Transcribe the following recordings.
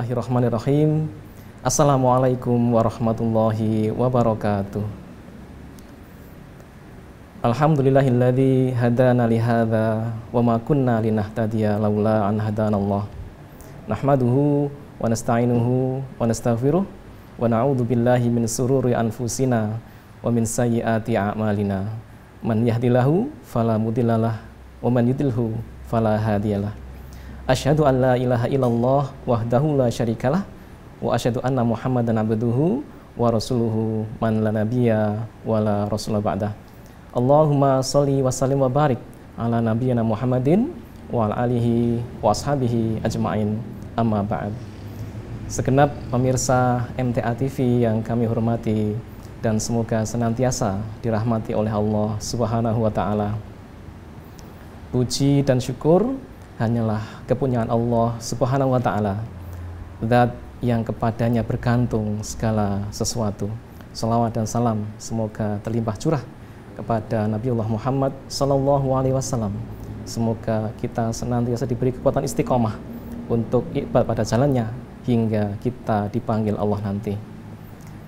Bismillahirrahmanirrahim. Assalamualaikum warahmatullahi wabarakatuh. Alhamdulillahilladzi hadana li hadza wa ma kunna linahtadiya laula an hadanallah. Nahmaduhu wa nasta'inuhu wa nastaghfiruh wa na'udzu billahi min sururi anfusina wa min sayyiati a'malina. Man yahdillahu fala mudhillalah wa man yudlilhu fala hadiyalah. Asyhadu an la ilaha illallah wahdahu la syarikalah wa asyhadu anna Muhammadan abduhu wa rasuluhu man la nabiyya wa la rasul ba'da. Allahumma salli wa sallim wa barik ala nabiyyina Muhammadin wa ala alihi wa ashabihi ajmain. Amma ba'd. Segenap pemirsa MTA TV yang kami hormati dan semoga senantiasa dirahmati oleh Allah Subhanahu wa taala. Puji dan syukur hanyalah kepunyaan Allah Subhanahu wa taala. Zat yang kepadanya bergantung segala sesuatu. Salawat dan salam semoga terlimpah curah kepada Nabiullah Muhammad sallallahu alaihi wasallam. Semoga kita senantiasa diberi kekuatan istiqomah untuk ibadah pada jalannya hingga kita dipanggil Allah nanti.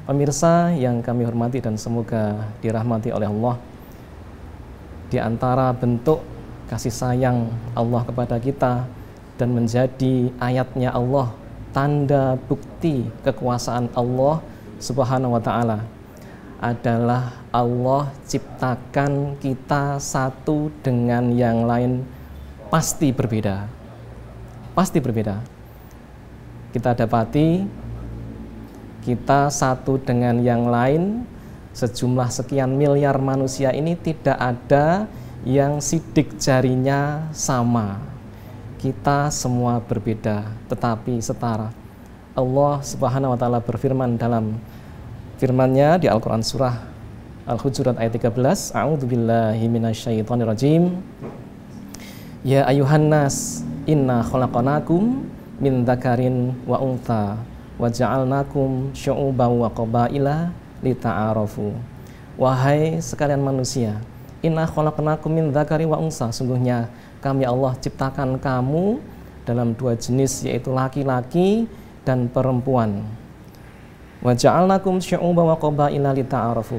Pemirsa yang kami hormati dan semoga dirahmati oleh Allah, di antara bentuk kasih sayang Allah kepada kita dan menjadi ayatnya Allah tanda bukti kekuasaan Allah Subhanahu wa taala adalah Allah ciptakan kita satu dengan yang lain pasti berbeda. Pasti berbeda. Kita dapati kita satu dengan yang lain sejumlah sekian miliar manusia ini tidak ada yang sidik jarinya sama. Kita semua berbeda tetapi setara. Allah Subhanahu wa taala berfirman dalam firman-Nya di Al-Qur'an surah Al-Hujurat ayat 13, A'udzubillahi rajim. Ya ayuhan nas, inna khalaqanakum min dzakarin wa untha wa ja'alnakum syu'uban wa qabaila lita'arafu. Wahai sekalian manusia, Inna khalaqnakum min dzakari wa unsa. Sungguhnya kami Allah ciptakan kamu dalam dua jenis yaitu laki-laki dan perempuan. Wa ja'alnakum syu'uban wa qabaila lita'arafu.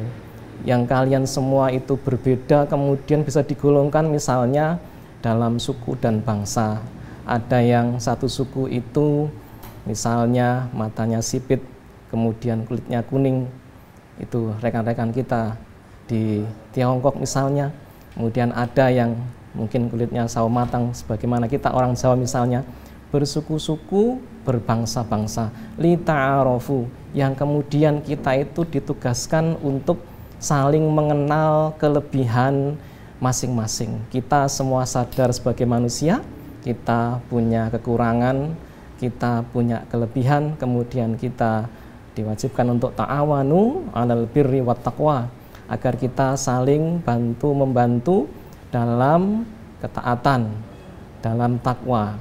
Yang kalian semua itu berbeda kemudian bisa digolongkan misalnya dalam suku dan bangsa. Ada yang satu suku itu misalnya matanya sipit, kemudian kulitnya kuning. Itu rekan-rekan kita di Tiongkok misalnya, kemudian ada yang mungkin kulitnya sawo matang sebagaimana kita orang Jawa misalnya, bersuku-suku, berbangsa-bangsa, lita'arofu, yang kemudian kita itu ditugaskan untuk saling mengenal kelebihan masing-masing. Kita semua sadar sebagai manusia, kita punya kekurangan, kita punya kelebihan, kemudian kita diwajibkan untuk ta'awanu alal birri wat taqwa agar kita saling bantu membantu dalam ketaatan, dalam takwa.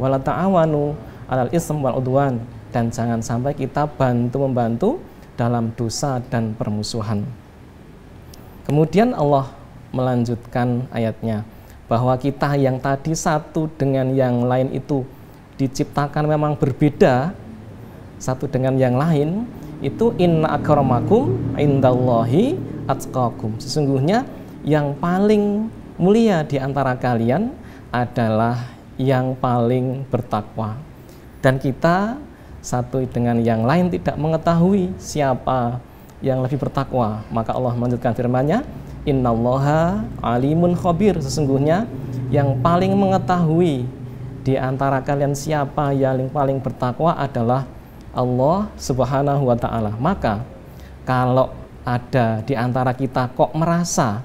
Wala ta'awanu alal ism wal udwan dan jangan sampai kita bantu membantu dalam dosa dan permusuhan. Kemudian Allah melanjutkan ayatnya bahwa kita yang tadi satu dengan yang lain itu diciptakan memang berbeda satu dengan yang lain itu inna akramakum indallahi atqakum. Sesungguhnya yang paling mulia di antara kalian adalah yang paling bertakwa. Dan kita satu dengan yang lain tidak mengetahui siapa yang lebih bertakwa. Maka Allah melanjutkan firman-Nya, "Innallaha alimun khabir." Sesungguhnya yang paling mengetahui di antara kalian siapa yang paling bertakwa adalah Allah Subhanahu wa taala. Maka kalau ada di antara kita kok merasa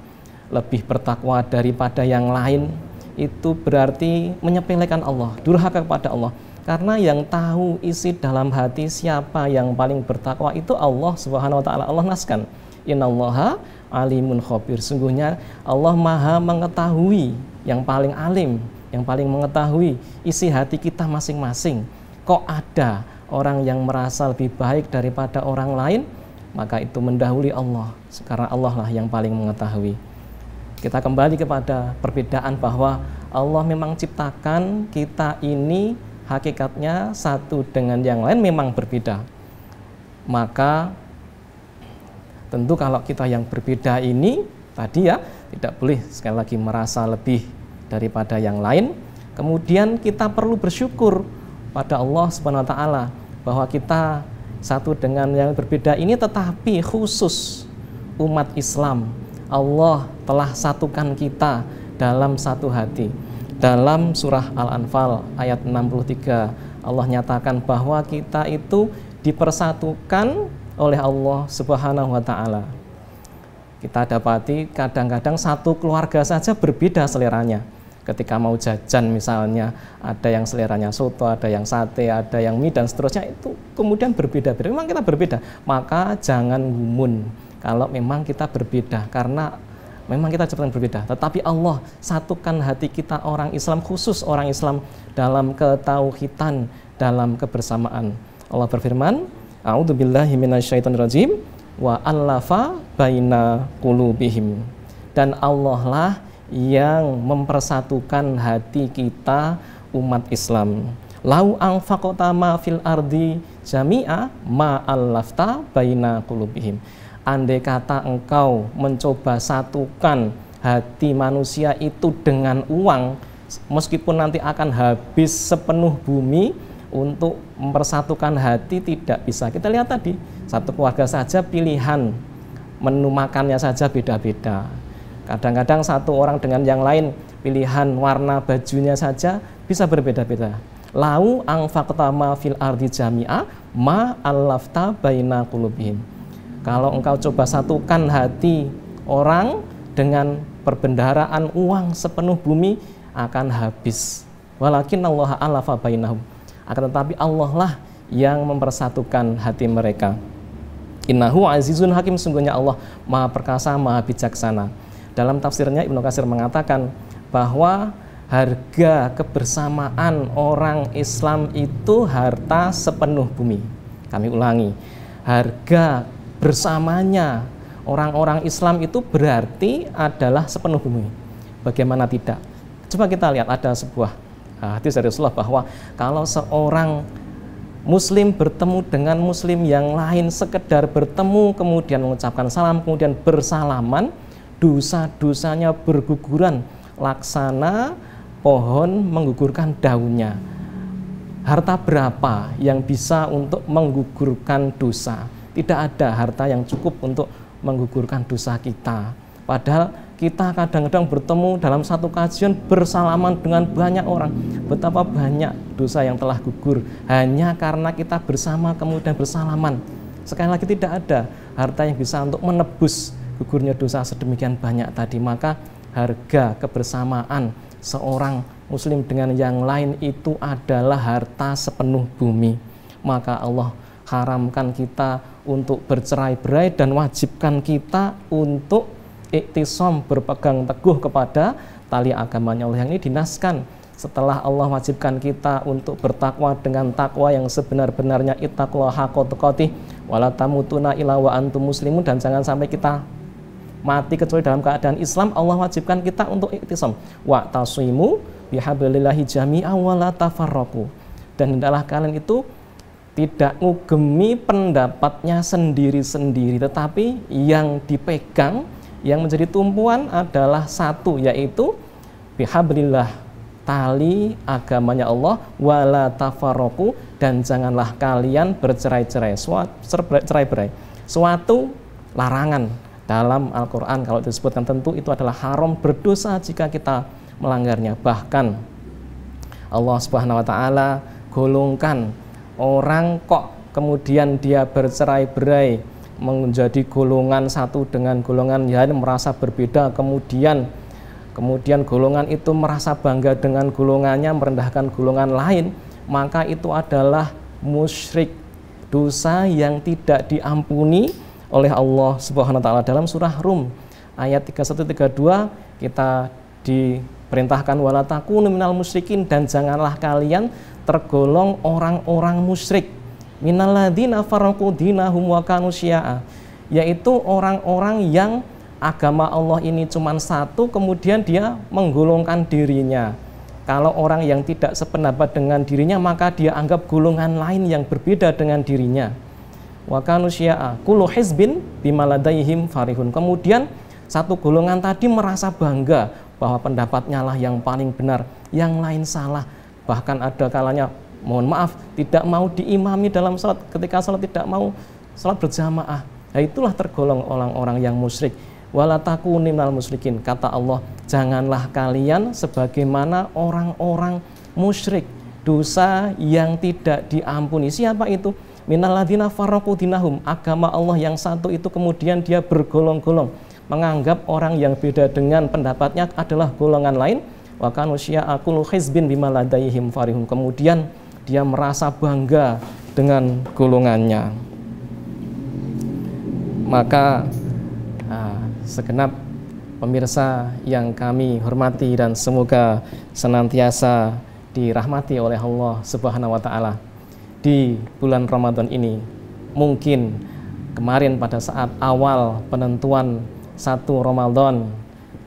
lebih bertakwa daripada yang lain, itu berarti menyepelekan Allah, durhaka kepada Allah. Karena yang tahu isi dalam hati siapa yang paling bertakwa itu Allah Subhanahu wa taala. Allah naskan, "Innallaha alimun khabir." Sungguhnya Allah Maha mengetahui yang paling alim, yang paling mengetahui isi hati kita masing-masing. Kok ada orang yang merasa lebih baik daripada orang lain? maka itu mendahului Allah karena Allah lah yang paling mengetahui kita kembali kepada perbedaan bahwa Allah memang ciptakan kita ini hakikatnya satu dengan yang lain memang berbeda maka tentu kalau kita yang berbeda ini tadi ya tidak boleh sekali lagi merasa lebih daripada yang lain kemudian kita perlu bersyukur pada Allah Subhanahu wa taala bahwa kita satu dengan yang berbeda ini tetapi khusus umat Islam Allah telah satukan kita dalam satu hati dalam surah Al-Anfal ayat 63 Allah nyatakan bahwa kita itu dipersatukan oleh Allah Subhanahu wa taala kita dapati kadang-kadang satu keluarga saja berbeda seleranya ketika mau jajan misalnya ada yang seleranya soto, ada yang sate, ada yang mie dan seterusnya itu kemudian berbeda-beda. Memang kita berbeda, maka jangan gumun kalau memang kita berbeda karena memang kita ciptaan berbeda. Tetapi Allah satukan hati kita orang Islam khusus orang Islam dalam ketauhidan, dalam kebersamaan. Allah berfirman, A'udzubillahi minasyaitonirrajim wa allafa baina qulubihim. Dan Allah lah yang mempersatukan hati kita umat Islam. Lau ang fakotama fil ardi jami'a ma ma'allafta baina kulubihim. Andai kata engkau mencoba satukan hati manusia itu dengan uang, meskipun nanti akan habis sepenuh bumi, untuk mempersatukan hati tidak bisa. Kita lihat tadi, satu keluarga saja pilihan menu makannya saja beda-beda. Kadang-kadang satu orang dengan yang lain pilihan warna bajunya saja bisa berbeda-beda. Lau angfaktama fil ardi jami'a ma allafta baina qulubihim. Kalau engkau coba satukan hati orang dengan perbendaharaan uang sepenuh bumi akan habis. Walakin Allah alafa bainahum. Akan tetapi Allah lah yang mempersatukan hati mereka. Innahu azizun hakim sungguhnya Allah maha perkasa maha bijaksana. Dalam tafsirnya Ibnu Katsir mengatakan bahwa harga kebersamaan orang Islam itu harta sepenuh bumi. Kami ulangi, harga bersamanya orang-orang Islam itu berarti adalah sepenuh bumi. Bagaimana tidak? Coba kita lihat ada sebuah ah, hadis dari Rasulullah bahwa kalau seorang Muslim bertemu dengan Muslim yang lain sekedar bertemu kemudian mengucapkan salam kemudian bersalaman dosa-dosanya berguguran laksana pohon menggugurkan daunnya. Harta berapa yang bisa untuk menggugurkan dosa? Tidak ada harta yang cukup untuk menggugurkan dosa kita. Padahal kita kadang-kadang bertemu dalam satu kajian bersalaman dengan banyak orang. Betapa banyak dosa yang telah gugur hanya karena kita bersama kemudian bersalaman. Sekali lagi tidak ada harta yang bisa untuk menebus gugurnya dosa sedemikian banyak tadi, maka harga kebersamaan seorang muslim dengan yang lain itu adalah harta sepenuh bumi. Maka Allah haramkan kita untuk bercerai-berai dan wajibkan kita untuk iktisom berpegang teguh kepada tali agamanya Allah yang ini dinaskan setelah Allah wajibkan kita untuk bertakwa dengan takwa yang sebenar-benarnya ittaqwa haqqa tuqatih wala tamutuna ila wa antum muslimun dan jangan sampai kita mati kecuali dalam keadaan Islam, Allah wajibkan kita untuk iktisam. Wa tasuimu bihablillahi jami'a wa la Dan hendaklah kalian itu tidak ngugemi pendapatnya sendiri-sendiri, tetapi yang dipegang, yang menjadi tumpuan adalah satu, yaitu bihablillah, tali agamanya Allah, wala tafarroku dan janganlah kalian bercerai-cerai, cerai-berai. Suatu larangan dalam Al-Quran kalau disebutkan tentu itu adalah haram berdosa jika kita melanggarnya. Bahkan Allah Subhanahu wa taala golongkan orang kok kemudian dia bercerai-berai menjadi golongan satu dengan golongan yang merasa berbeda kemudian kemudian golongan itu merasa bangga dengan golongannya merendahkan golongan lain maka itu adalah musyrik dosa yang tidak diampuni oleh Allah Subhanahu wa taala dalam surah Rum ayat 31 32 kita diperintahkan wala takunu minal musyrikin dan janganlah kalian tergolong orang-orang musyrik minalladzina faraqu dinahum wa kanu yaitu orang-orang yang agama Allah ini cuma satu kemudian dia menggolongkan dirinya kalau orang yang tidak sependapat dengan dirinya maka dia anggap golongan lain yang berbeda dengan dirinya wa kanu syi'a kullu hizbin farihun. Kemudian satu golongan tadi merasa bangga bahwa pendapatnya lah yang paling benar, yang lain salah. Bahkan ada kalanya mohon maaf tidak mau diimami dalam sholat ketika sholat tidak mau sholat berjamaah. Nah, itulah tergolong orang-orang yang musyrik. Walataku nimnal musyrikin kata Allah janganlah kalian sebagaimana orang-orang musyrik dosa yang tidak diampuni siapa itu Minalladzina faraku dinahum, agama Allah yang satu itu kemudian dia bergolong-golong, menganggap orang yang beda dengan pendapatnya adalah golongan lain. Wa kanu syia'akul hizbin bima ladaihim farihun. Kemudian dia merasa bangga dengan golongannya. Maka nah, segenap pemirsa yang kami hormati dan semoga senantiasa dirahmati oleh Allah Subhanahu wa taala di bulan Ramadan ini. Mungkin kemarin pada saat awal penentuan satu Ramadan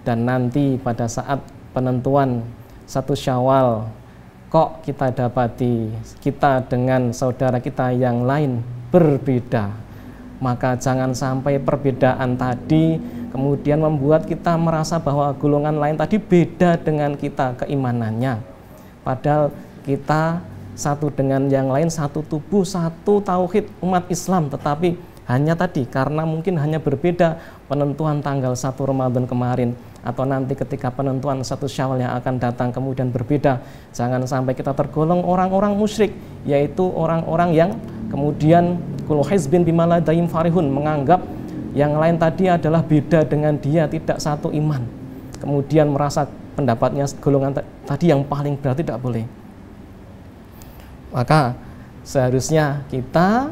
dan nanti pada saat penentuan satu Syawal kok kita dapati kita dengan saudara kita yang lain berbeda maka jangan sampai perbedaan tadi kemudian membuat kita merasa bahwa golongan lain tadi beda dengan kita keimanannya padahal kita satu dengan yang lain, satu tubuh, satu tauhid umat Islam. Tetapi hanya tadi karena mungkin hanya berbeda penentuan tanggal satu Ramadan kemarin atau nanti ketika penentuan satu Syawal yang akan datang kemudian berbeda. Jangan sampai kita tergolong orang-orang musyrik, yaitu orang-orang yang kemudian kullu hizbin bimala daim farihun menganggap yang lain tadi adalah beda dengan dia, tidak satu iman. Kemudian merasa pendapatnya golongan tadi yang paling berarti tidak boleh. Maka seharusnya kita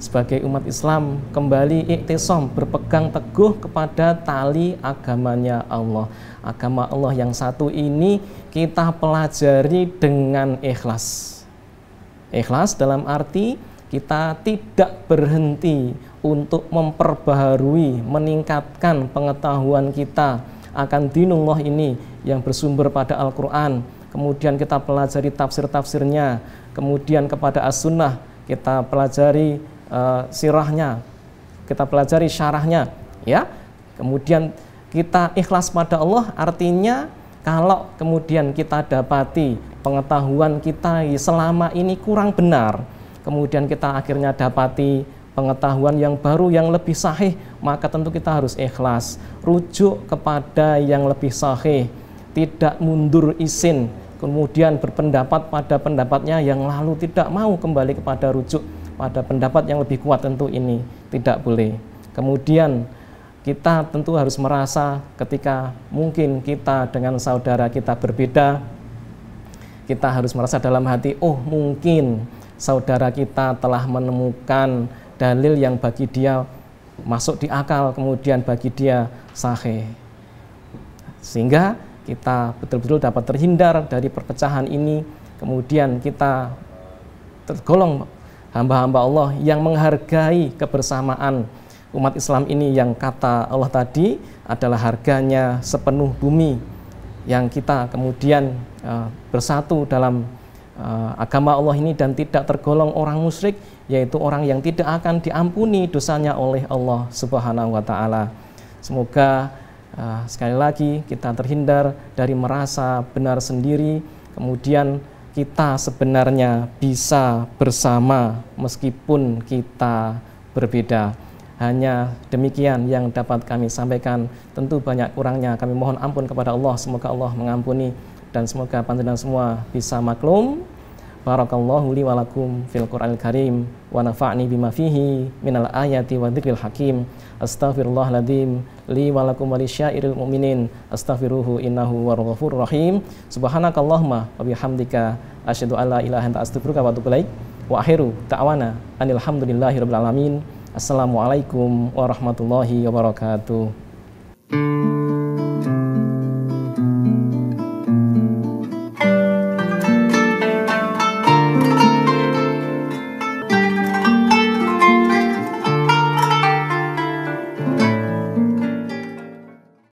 sebagai umat Islam kembali iktisom berpegang teguh kepada tali agamanya Allah. Agama Allah yang satu ini kita pelajari dengan ikhlas. Ikhlas dalam arti kita tidak berhenti untuk memperbaharui, meningkatkan pengetahuan kita akan dinullah ini yang bersumber pada Al-Qur'an. Kemudian kita pelajari tafsir-tafsirnya, kemudian kepada as-sunnah kita pelajari uh, sirahnya, kita pelajari syarahnya, ya. Kemudian kita ikhlas pada Allah artinya kalau kemudian kita dapati pengetahuan kita selama ini kurang benar, kemudian kita akhirnya dapati pengetahuan yang baru yang lebih sahih, maka tentu kita harus ikhlas, rujuk kepada yang lebih sahih, tidak mundur izin kemudian berpendapat pada pendapatnya yang lalu tidak mau kembali kepada rujuk pada pendapat yang lebih kuat tentu ini tidak boleh. Kemudian kita tentu harus merasa ketika mungkin kita dengan saudara kita berbeda, kita harus merasa dalam hati, oh mungkin saudara kita telah menemukan dalil yang bagi dia masuk di akal, kemudian bagi dia sahih. Sehingga kita betul-betul dapat terhindar dari perpecahan ini, kemudian kita tergolong hamba-hamba Allah yang menghargai kebersamaan umat Islam ini yang kata Allah tadi adalah harganya sepenuh bumi yang kita kemudian eh, bersatu dalam eh, agama Allah ini dan tidak tergolong orang musyrik yaitu orang yang tidak akan diampuni dosanya oleh Allah Subhanahu wa taala. Semoga Uh, sekali lagi, kita terhindar dari merasa benar sendiri, kemudian kita sebenarnya bisa bersama meskipun kita berbeda. Hanya demikian yang dapat kami sampaikan. Tentu banyak kurangnya. Kami mohon ampun kepada Allah. Semoga Allah mengampuni dan semoga panjenengan semua bisa maklum. Barakallahu li walakum fil Qur'anil Karim wa nafa'ni bima fihi minal ayati wa dzikril hakim. Astaghfirullahaladzim li wa lakum wa mu'minin astaghfiruhu innahu warghafur rahim subhanakallahumma wa bihamdika asyhadu alla ilaha anta astaghfiruka wa atubu ilaik wa akhiru ta'wana alhamdulillahi rabbil alamin assalamualaikum warahmatullahi wabarakatuh thank you